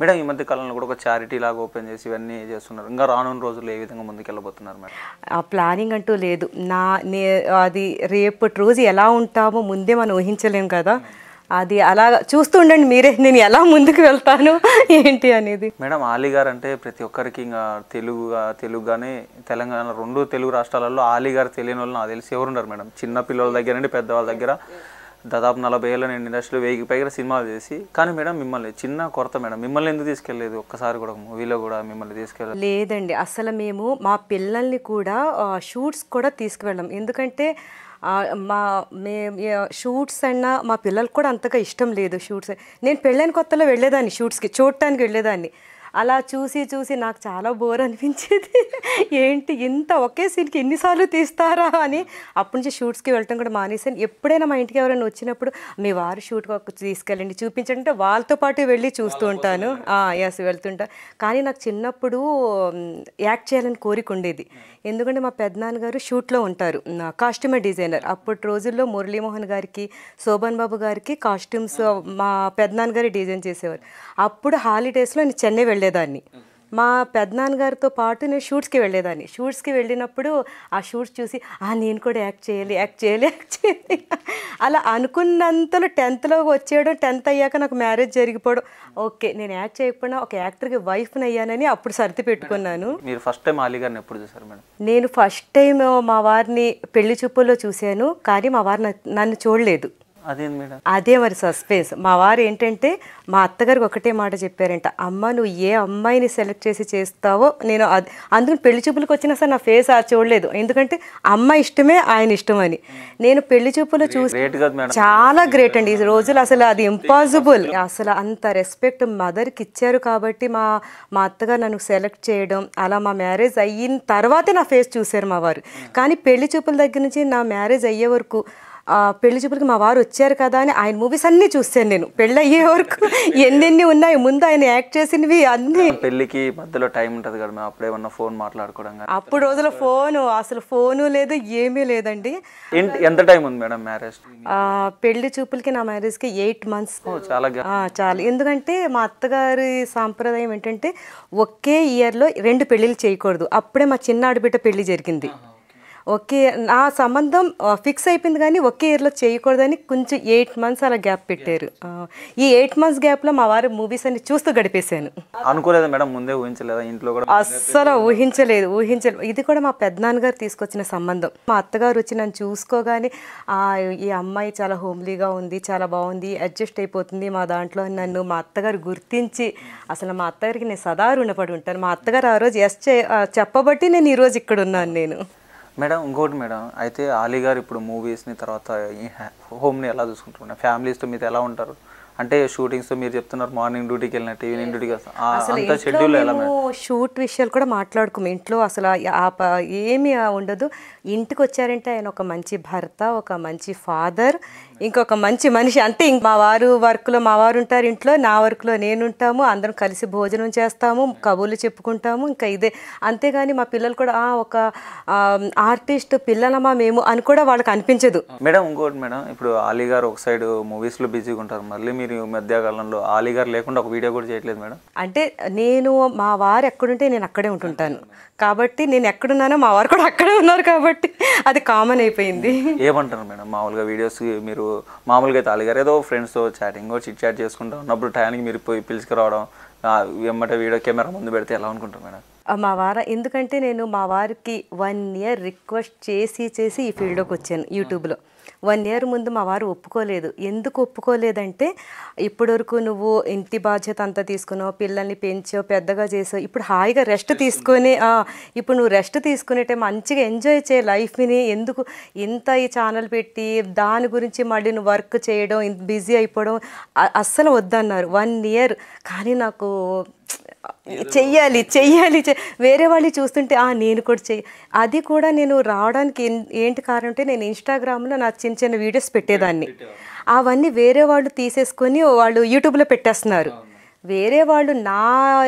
madam ఈ మధ్య కాలంలో కూడా ఒక చారిటీ లాగా ఓపెన్ చేసి ఇవన్నీ చేస్తున్నారు ఇంకా రానున్న రోజుల్లో ఏ విధంగా ముందుకెళ్ళబోతున్నారు మేడం ఆ ప్లానింగ్ అంటూ లేదు నా నే అది రేపటి రోజు ఎలా ఉంటామో ముందే మనం ఊహించలేం కదా అది అలా చూస్తూ ఉండండి మీరే నేను ఎలా ముందుకు వెళ్తాను ఏంటి అనేది మేడం ఆలీగారు అంటే ప్రతి ఒక్కరికి ఇంకా తెలుగు తెలుగు కానీ తెలంగాణ రెండు తెలుగు రాష్ట్రాలలో ఆలీగారు తెలియని వాళ్ళు నాకు తెలిసి ఎవరున్నారు మేడం చిన్న పిల్లల దగ్గర నుండి పెద్దవాళ్ళ దగ్గర దాదాపు నలభై ఏళ్ళ నేను ఇండస్ట్రీలో వెయ్యికి పైగా సినిమాలు చేసి కానీ మేడం మిమ్మల్ని చిన్న కొరత మేడం మిమ్మల్ని ఎందుకు తీసుకెళ్ళలేదు ఒక్కసారి కూడా మూవీలో కూడా మిమ్మల్ని తీసుకెళ్ళలేదు లేదండి అసలు మేము మా పిల్లల్ని కూడా షూట్స్ కూడా తీసుకువెళ్ళాం ఎందుకంటే మా మే షూట్స్ అన్నా మా పిల్లలకు కూడా అంతగా ఇష్టం లేదు షూట్స్ నేను పెళ్ళైన కొత్తలో వెళ్ళేదాన్ని షూట్స్కి చూడటానికి వెళ్ళేదాన్ని అలా చూసి చూసి నాకు చాలా బోర్ అనిపించేది ఏంటి ఇంత ఒకే సీన్కి ఎన్నిసార్లు తీస్తారా అని అప్పటి నుంచి షూట్స్కి వెళ్ళటం కూడా మానేసాను ఎప్పుడైనా మా ఇంటికి ఎవరైనా వచ్చినప్పుడు మీ వారు షూట్కి తీసుకెళ్ళండి అంటే వాళ్ళతో పాటు వెళ్ళి చూస్తూ ఉంటాను ఎస్ వెళ్తుంటా కానీ నాకు చిన్నప్పుడు యాక్ట్ చేయాలని కోరిక ఉండేది ఎందుకంటే మా పెద్దనాన్నగారు షూట్లో ఉంటారు కాస్ట్యూమర్ డిజైనర్ అప్పటి రోజుల్లో మురళీమోహన్ గారికి శోభన్ బాబు గారికి కాస్ట్యూమ్స్ మా పెద్దనాన్నగారు డిజైన్ చేసేవారు అప్పుడు హాలిడేస్లో నేను చెన్నై వెళ్ళేదాన్ని మా పెద్దనాన్నగారితో పాటు నేను షూట్స్కి వెళ్ళేదాన్ని షూట్స్కి వెళ్ళినప్పుడు ఆ షూట్స్ చూసి ఆ నేను కూడా యాక్ట్ చేయాలి యాక్ట్ చేయాలి యాక్ట్ చేయాలి అలా అనుకున్నంతలో టెన్త్లో వచ్చేయడం టెన్త్ అయ్యాక నాకు మ్యారేజ్ జరిగిపోవడం ఓకే నేను యాక్ట్ చేయకపోయినా ఒక యాక్టర్కి వైఫ్ని అయ్యానని అప్పుడు సర్ది పెట్టుకున్నాను మీరు ఫస్ట్ టైం అలీ గారిని ఎప్పుడు చూసారు మేడం నేను ఫస్ట్ టైం మా వారిని పెళ్లి చూపుల్లో చూశాను కానీ మా వారిని నన్ను చూడలేదు అదే మరి సస్పెన్స్ మా వారు ఏంటంటే మా అత్తగారికి ఒకటే మాట చెప్పారంట అమ్మ నువ్వు ఏ అమ్మాయిని సెలెక్ట్ చేసి చేస్తావో నేను అందుకని పెళ్లి చూపులకు వచ్చినా సార్ నా ఫేస్ ఆ చూడలేదు ఎందుకంటే అమ్మ ఇష్టమే ఆయన ఇష్టం అని నేను పెళ్లి చూపులు చూసి చాలా గ్రేట్ అండి ఈ రోజులు అసలు అది ఇంపాసిబుల్ అసలు అంత రెస్పెక్ట్ మదర్కి ఇచ్చారు కాబట్టి మా మా అత్తగారు నన్ను సెలెక్ట్ చేయడం అలా మా మ్యారేజ్ అయిన తర్వాతే నా ఫేస్ చూశారు మా వారు కానీ పెళ్లి చూపుల దగ్గర నుంచి నా మ్యారేజ్ అయ్యే వరకు పెళ్లి చూపులకి మా వారు వచ్చారు కదా అని ఆయన మూవీస్ అన్ని చూశాను నేను పెళ్ళి అయ్యే వరకు ఎన్నెన్ని ఉన్నాయి ముందు ఆయన యాక్ట్ చేసినవి అన్ని పెళ్లికి మధ్యలో టైం ఉంటుంది కదా మేము అప్పుడే ఉన్న ఫోన్ మాట్లాడుకోవడం అప్పుడు రోజుల ఫోన్ అసలు ఫోను లేదు ఏమీ లేదండి ఎంత టైం ఉంది మేడం మ్యారేజ్ పెళ్లి చూపులకి నా మ్యారేజ్కి ఎయిట్ మంత్స్ చాలా చాలా ఎందుకంటే మా అత్తగారి సాంప్రదాయం ఏంటంటే ఒకే ఇయర్లో రెండు పెళ్ళిళ్ళు చేయకూడదు అప్పుడే మా చిన్న ఆడబిడ్డ పెళ్లి జరిగింది ఒకే నా సంబంధం ఫిక్స్ అయిపోయింది కానీ ఒకే ఇయర్లో చేయకూడదని కొంచెం ఎయిట్ మంత్స్ అలా గ్యాప్ పెట్టారు ఈ ఎయిట్ మంత్స్ గ్యాప్లో మా వారి మూవీస్ అన్ని చూస్తూ గడిపేశాను అనుకోలేదు మేడం ముందే ఊహించలేదు ఇంట్లో కూడా అస్సలు ఊహించలేదు ఊహించలేదు ఇది కూడా మా పెద్దనాన్నగారు తీసుకొచ్చిన సంబంధం మా అత్తగారు వచ్చి నన్ను చూసుకోగానే ఈ అమ్మాయి చాలా హోమ్లీగా ఉంది చాలా బాగుంది అడ్జస్ట్ అయిపోతుంది మా దాంట్లో నన్ను మా అత్తగారు గుర్తించి అసలు మా అత్తగారికి నేను సదా రుణపడి ఉంటాను మా అత్తగారు ఆ రోజు ఎస్ చెప్పబట్టి నేను ఈరోజు ఇక్కడ ఉన్నాను నేను మేడం ఇంకోటి మేడం అయితే ఆలీ గారు ఇప్పుడు మూవీస్ని తర్వాత హోమ్ని ఎలా చూసుకుంటున్నారు ఫ్యామిలీస్తో మీతో ఎలా ఉంటారు అంటే షూటింగ్స్ మీరు చెప్తున్నారు మార్నింగ్ డ్యూటీకి వెళ్ళినట్టు ఈవినింగ్ డ్యూటీకి షెడ్యూల్ షూట్ విషయాలు కూడా మాట్లాడుకోము ఇంట్లో అసలు ఏమీ ఉండదు ఇంటికి వచ్చారంటే ఆయన ఒక మంచి భర్త ఒక మంచి ఫాదర్ ఇంకొక మంచి మనిషి అంటే ఇంక మా వారు వర్క్లో మా వారు ఉంటారు ఇంట్లో నా వర్క్లో నేను ఉంటాము అందరం కలిసి భోజనం చేస్తాము కబుర్లు చెప్పుకుంటాము ఇంకా ఇదే అంతేగాని మా పిల్లలు కూడా ఒక ఆర్టిస్ట్ పిల్లలమా మేము అని కూడా వాళ్ళకి అనిపించదు మేడం ఇంకోటి మేడం ఇప్పుడు అలీ గారు ఒక సైడ్ మూవీస్లో బిజీగా ఉంటారు మళ్ళీ మీరు మీరు మధ్యకాలంలో ఆలీ గారు లేకుండా ఒక వీడియో కూడా చేయట్లేదు మేడం అంటే నేను మా వారు ఎక్కడుంటే నేను అక్కడే ఉంటుంటాను కాబట్టి నేను ఎక్కడున్నానో మా వారు కూడా అక్కడే ఉన్నారు కాబట్టి అది కామన్ అయిపోయింది ఏమంటారు మేడం మామూలుగా వీడియోస్ మీరు మామూలుగా అయితే ఆలీ గారు ఏదో ఫ్రెండ్స్తో చాటింగ్ చిట్ చాట్ చేసుకుంటూ ఉన్నప్పుడు టైంకి మీరు పోయి పిలుచుకురావడం వెమ్మట వీడియో కెమెరా ముందు పెడితే ఎలా అనుకుంటారు మేడం మా వార ఎందుకంటే నేను మా వారికి వన్ ఇయర్ రిక్వెస్ట్ చేసి చేసి ఈ ఫీల్డ్లోకి వచ్చాను యూట్యూబ్లో వన్ ఇయర్ ముందు మా వారు ఒప్పుకోలేదు ఎందుకు ఒప్పుకోలేదంటే ఇప్పటివరకు నువ్వు ఇంటి బాధ్యత అంతా తీసుకున్నావు పిల్లల్ని పెంచో పెద్దగా చేసావు ఇప్పుడు హాయిగా రెస్ట్ తీసుకొని ఇప్పుడు నువ్వు రెస్ట్ తీసుకునేటే మంచిగా ఎంజాయ్ చేయ లైఫ్ని ఎందుకు ఇంత ఈ ఛానల్ పెట్టి దాని గురించి మళ్ళీ నువ్వు వర్క్ చేయడం బిజీ అయిపోవడం అస్సలు వద్దన్నారు వన్ ఇయర్ కానీ నాకు చెయ్యాలి చెయ్యాలి వేరే వాళ్ళు చూస్తుంటే నేను కూడా చెయ్యి అది కూడా నేను రావడానికి ఏంటి కారణం అంటే నేను ఇన్స్టాగ్రామ్లో నా చిన్న చిన్న వీడియోస్ పెట్టేదాన్ని అవన్నీ వేరే వాళ్ళు తీసేసుకొని వాళ్ళు యూట్యూబ్లో పెట్టేస్తున్నారు వేరే వాళ్ళు నా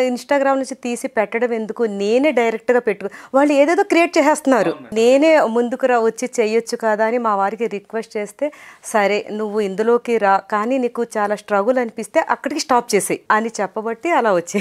ఇన్స్టాగ్రామ్ నుంచి తీసి పెట్టడం ఎందుకు నేనే డైరెక్ట్గా పెట్టు వాళ్ళు ఏదేదో క్రియేట్ చేసేస్తున్నారు నేనే ముందుకు రా వచ్చి చేయొచ్చు కదా అని మా వారికి రిక్వెస్ట్ చేస్తే సరే నువ్వు ఇందులోకి రా కానీ నీకు చాలా స్ట్రగుల్ అనిపిస్తే అక్కడికి స్టాప్ చేసి అని చెప్పబట్టి అలా వచ్చాయి